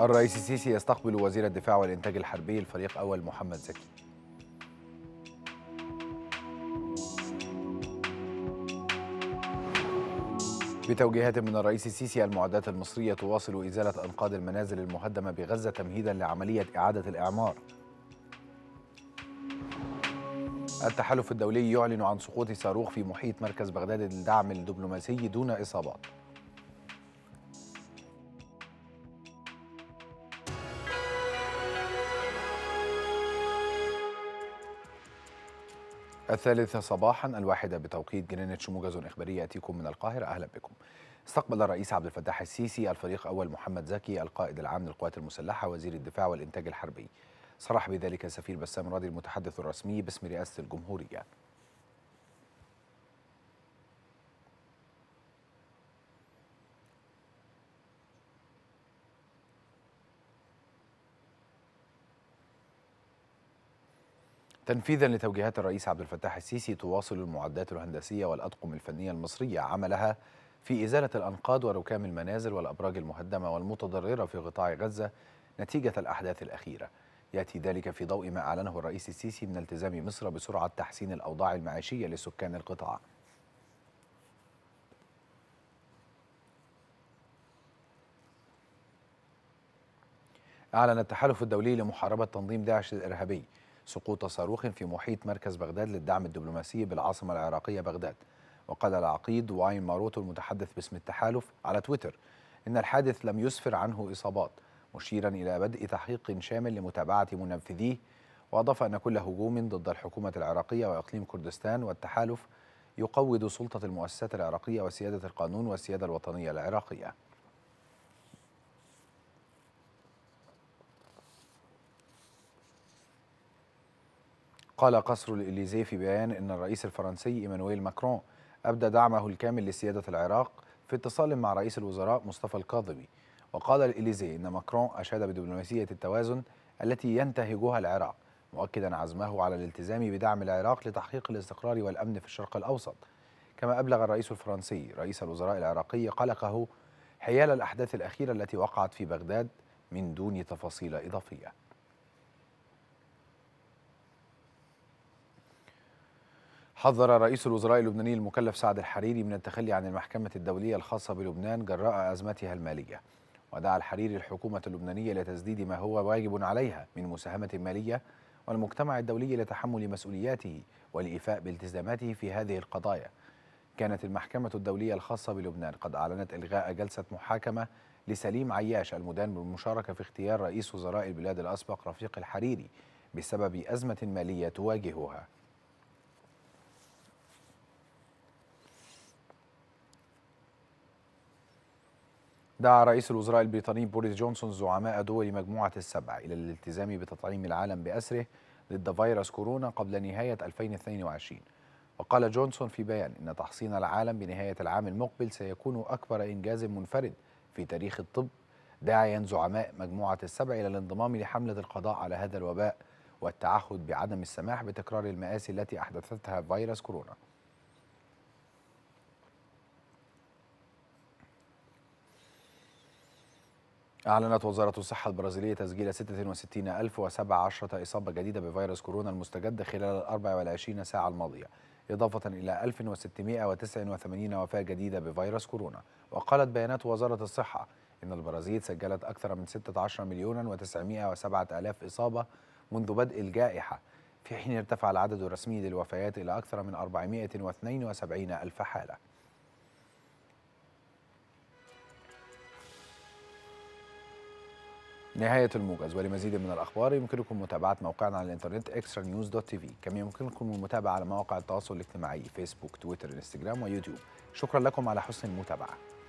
الرئيس السيسي يستقبل وزير الدفاع والإنتاج الحربي الفريق أول محمد زكي بتوجيهات من الرئيس السيسي المعدات المصرية تواصل إزالة أنقاض المنازل المهدمة بغزة تمهيدا لعملية إعادة الإعمار التحالف الدولي يعلن عن سقوط صاروخ في محيط مركز بغداد للدعم الدبلوماسي دون إصابات الثالثة صباحا الواحدة بتوقيت جرينتش موجز إخباري يأتيكم من القاهرة أهلا بكم استقبل الرئيس عبد الفتاح السيسي الفريق أول محمد زكي القائد العام للقوات المسلحة وزير الدفاع والإنتاج الحربي صرح بذلك السفير بسام راضي المتحدث الرسمي باسم رئاسة الجمهورية تنفيذا لتوجيهات الرئيس عبد الفتاح السيسي تواصل المعدات الهندسية والأطقم الفنية المصرية عملها في إزالة الأنقاض وركام المنازل والأبراج المهدمة والمتضررة في قطاع غزة نتيجة الأحداث الأخيرة يأتي ذلك في ضوء ما أعلنه الرئيس السيسي من التزام مصر بسرعة تحسين الأوضاع المعيشية لسكان القطاع أعلن التحالف الدولي لمحاربة تنظيم داعش الإرهابي سقوط صاروخ في محيط مركز بغداد للدعم الدبلوماسي بالعاصمة العراقية بغداد وقال العقيد واين ماروتو المتحدث باسم التحالف على تويتر إن الحادث لم يسفر عنه إصابات مشيرا إلى بدء تحقيق شامل لمتابعة منفذيه وأضاف أن كل هجوم ضد الحكومة العراقية وإقليم كردستان والتحالف يقوض سلطة المؤسسات العراقية وسيادة القانون والسيادة الوطنية العراقية قال قصر الإليزيه في بيان أن الرئيس الفرنسي إيمانويل ماكرون أبدى دعمه الكامل لسيادة العراق في اتصال مع رئيس الوزراء مصطفى الكاظمي وقال الإليزيه أن ماكرون أشاد بدبلوماسية التوازن التي ينتهجها العراق مؤكدا عزمه على الالتزام بدعم العراق لتحقيق الاستقرار والأمن في الشرق الأوسط كما أبلغ الرئيس الفرنسي رئيس الوزراء العراقي قلقه حيال الأحداث الأخيرة التي وقعت في بغداد من دون تفاصيل إضافية حذر رئيس الوزراء اللبناني المكلف سعد الحريري من التخلي عن المحكمة الدولية الخاصة بلبنان جراء أزمتها المالية ودعا الحريري الحكومة اللبنانية لتسديد ما هو واجب عليها من مساهمة مالية والمجتمع الدولي لتحمل مسؤولياته والإيفاء بالتزاماته في هذه القضايا كانت المحكمة الدولية الخاصة بلبنان قد أعلنت إلغاء جلسة محاكمة لسليم عياش المدان بالمشاركة في اختيار رئيس وزراء البلاد الأسبق رفيق الحريري بسبب أزمة مالية تواجهها دعا رئيس الوزراء البريطاني بوريس جونسون زعماء دول مجموعة السبع إلى الالتزام بتطعيم العالم بأسره ضد فيروس كورونا قبل نهاية 2022 وقال جونسون في بيان إن تحصين العالم بنهاية العام المقبل سيكون أكبر إنجاز منفرد في تاريخ الطب داعيا زعماء مجموعة السبع إلى الانضمام لحملة القضاء على هذا الوباء والتعهد بعدم السماح بتكرار المآسي التي أحدثتها فيروس كورونا أعلنت وزارة الصحة البرازيلية تسجيل 66017 إصابة جديدة بفيروس كورونا المستجد خلال ال 24 ساعة الماضية إضافة إلى 1689 وفاة جديدة بفيروس كورونا وقالت بيانات وزارة الصحة إن البرازيل سجلت أكثر من 16 مليون و907 ألاف إصابة منذ بدء الجائحة في حين ارتفع العدد الرسمي للوفيات إلى أكثر من 472 ألف حالة نهاية الموجز ولمزيد من الأخبار يمكنكم متابعة موقعنا على الإنترنت اكسترا نيوز دوت تي في كما يمكنكم المتابعة على مواقع التواصل الاجتماعي فيسبوك تويتر انستجرام ويوتيوب شكرا لكم على حسن المتابعة